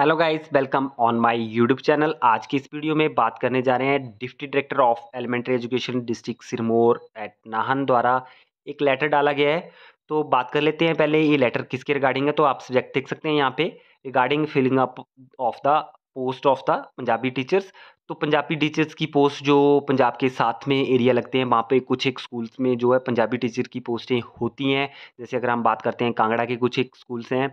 hello guys welcome on my YouTube channel आज की इस वीडियो में बात करने जा रहे हैं deputy director of elementary education district Sirmaur at Nahan द्वारा एक लेटर डाला गया है तो बात कर लेते हैं पहले ये लेटर किसके रिगार्डिंग है तो आप सब्जेक्ट देख सकते हैं यहाँ पे regarding filling up of the post of the Punjabi teachers तो पंजाबी टीचर्स की पोस्ट जो पंजाब के साथ में एरिया लगते हैं वहाँ पे कुछ एक स्कूल्स में जो है पंजाबी टीचर की पोस्टें होती हैं जैसे अगर हम बात करते हैं कांगड़ा के कुछ एक स्कूल्स हैं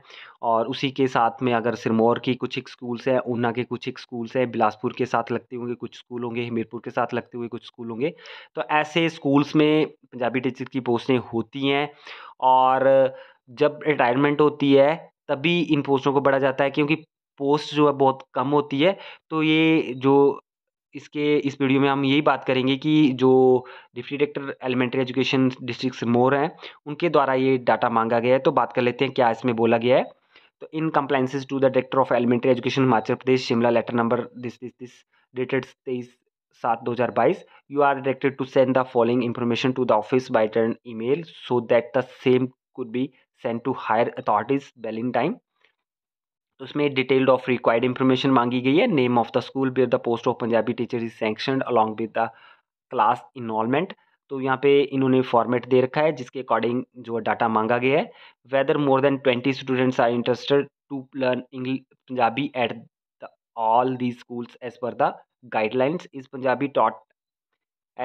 और उसी के साथ में अगर सिरमौर की कुछ एक स्कूल्स हैं ऊना के कुछ एक स्कूल्स हैं बिलासपुर के साथ लगते होंगे कुछ स्कूल होंगे हमीरपुर के साथ लगते हुए कुछ स्कूल होंगे तो ऐसे स्कूल्स में पंजाबी टीचर की पोस्टें होती हैं और जब रिटायरमेंट होती है तभी इन पोस्टों को बढ़ा जाता है क्योंकि पोस्ट जो है बहुत कम होती है तो ये जो इसके इस वीडियो में हम यही बात करेंगे कि जो deputy director elementary education district मोर हैं उनके द्वारा ये डाटा मांगा गया है तो बात कर लेते हैं क्या इसमें बोला गया है तो in compliances to the director of elementary education Himachal Pradesh Shimla letter number this this this dated तेईस सात दो हज़ार बाईस you are directed to send the following information to the office by turn email so that the same could be send to higher authorities well in time तो उसमें detailed of required information मांगी गई है name of the school with the post of Punjabi teacher is sanction along with the class involvement तो यहाँ पे इन्होंने format दे रखा है जिसके अकॉर्डिंग जो डाटा मांगा गया है whether more than twenty students are interested to learn English Punjabi at the all the schools as per the guidelines is Punjabi taught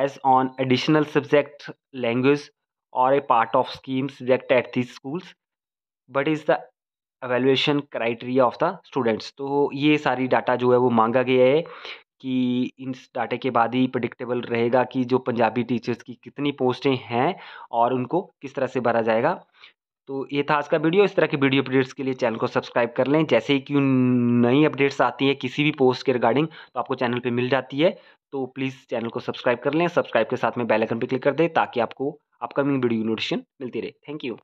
as on additional subject language और a part of scheme subject at the schools but is the evaluation criteria of the students तो ये सारी data जो है वो मांगा गया है कि इन डाटे के बाद ही प्रडिक्टेबल रहेगा कि जो पंजाबी टीचर्स की कितनी पोस्टें हैं और उनको किस तरह से भरा जाएगा तो ये था आज का वीडियो इस तरह के वीडियो अपडेट्स के लिए चैनल को सब्सक्राइब कर लें जैसे ही कि नई अपडेट्स आती हैं किसी भी पोस्ट के रिगार्डिंग तो आपको चैनल पे मिल जाती है तो प्लीज़ चैनल को सब्सक्राइब कर लें सब्सक्राइब के साथ में बेल आइकन पे क्लिक कर दें ताकि आपको अपकमिंग वीडियो नोटिफिकेशन मिलती रहे थैंक यू